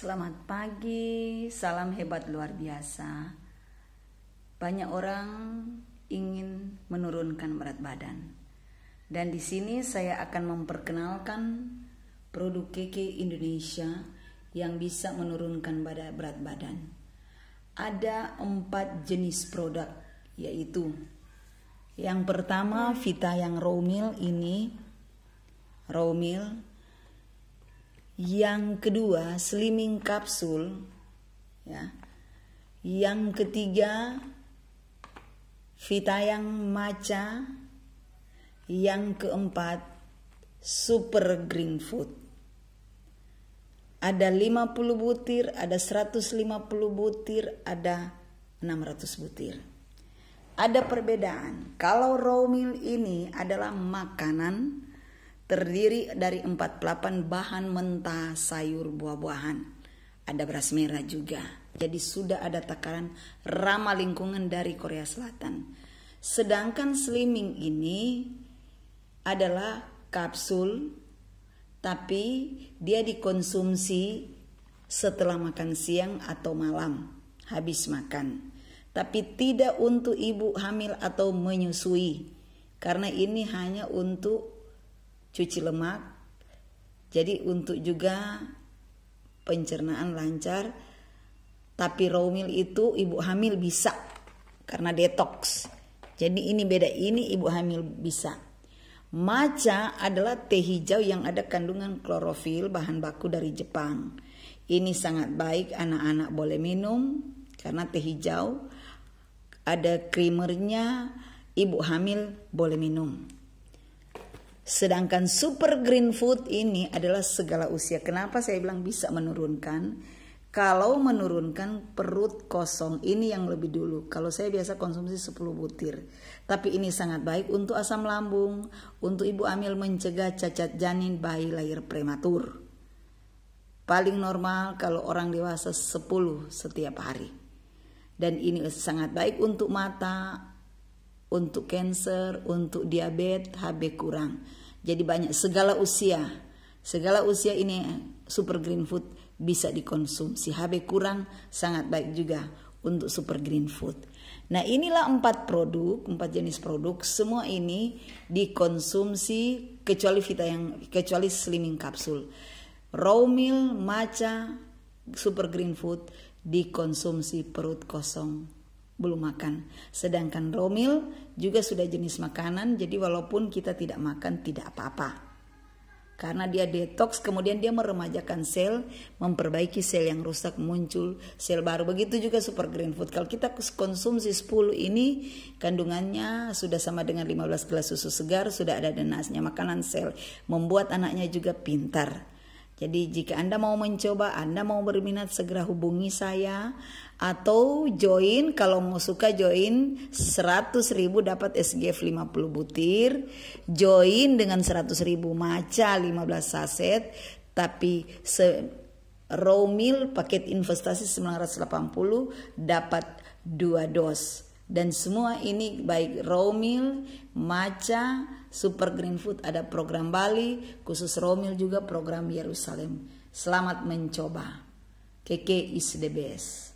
Selamat pagi, salam hebat luar biasa. Banyak orang ingin menurunkan berat badan. Dan di sini saya akan memperkenalkan produk keke Indonesia yang bisa menurunkan berat badan. Ada empat jenis produk, yaitu yang pertama Vita yang Romil ini Romil. Yang kedua, slimming kapsul. Ya. Yang ketiga, Vita yang maca. Yang keempat, super green food. Ada 50 butir, ada 150 butir, ada 600 butir ada perbedaan. Kalau raw meal ini adalah makanan terdiri dari 48 bahan mentah sayur buah-buahan. Ada beras merah juga. Jadi sudah ada takaran ramah lingkungan dari Korea Selatan. Sedangkan slimming ini adalah kapsul tapi dia dikonsumsi setelah makan siang atau malam habis makan. Tapi tidak untuk ibu hamil atau menyusui karena ini hanya untuk cuci lemak. Jadi untuk juga pencernaan lancar. Tapi raw meal itu ibu hamil bisa karena detox. Jadi ini beda ini ibu hamil bisa. Maca adalah teh hijau yang ada kandungan klorofil bahan baku dari Jepang. Ini sangat baik anak-anak boleh minum karena teh hijau ada krimernya, ibu hamil boleh minum. Sedangkan super green food ini adalah segala usia. Kenapa saya bilang bisa menurunkan? Kalau menurunkan perut kosong ini yang lebih dulu. Kalau saya biasa konsumsi 10 butir. Tapi ini sangat baik untuk asam lambung, untuk ibu hamil mencegah cacat janin bayi lahir prematur. Paling normal kalau orang dewasa 10 setiap hari. Dan ini sangat baik untuk mata, untuk cancer, untuk diabetes, HB kurang. Jadi banyak segala usia. Segala usia ini super green food bisa dikonsumsi. HB kurang sangat baik juga untuk super green food. Nah inilah empat produk, empat jenis produk. Semua ini dikonsumsi kecuali vita yang kecuali slimming kapsul. Raw meal, matcha, super green food dikonsumsi perut kosong belum makan. Sedangkan romil juga sudah jenis makanan, jadi walaupun kita tidak makan tidak apa-apa. Karena dia detox, kemudian dia meremajakan sel, memperbaiki sel yang rusak muncul, sel baru. Begitu juga super green food. Kalau kita konsumsi 10 ini, kandungannya sudah sama dengan 15 gelas susu segar, sudah ada denasnya makanan sel. Membuat anaknya juga pintar jadi jika Anda mau mencoba, Anda mau berminat segera hubungi saya atau join kalau mau suka join 100.000 dapat SGF 50 butir, join dengan 100.000 maca 15 saset, tapi se raw paket investasi 980 dapat 2 dos. Dan semua ini baik Romil, maca, Super Green Food ada program Bali, khusus Romil juga program Yerusalem. Selamat mencoba. Kk is the best.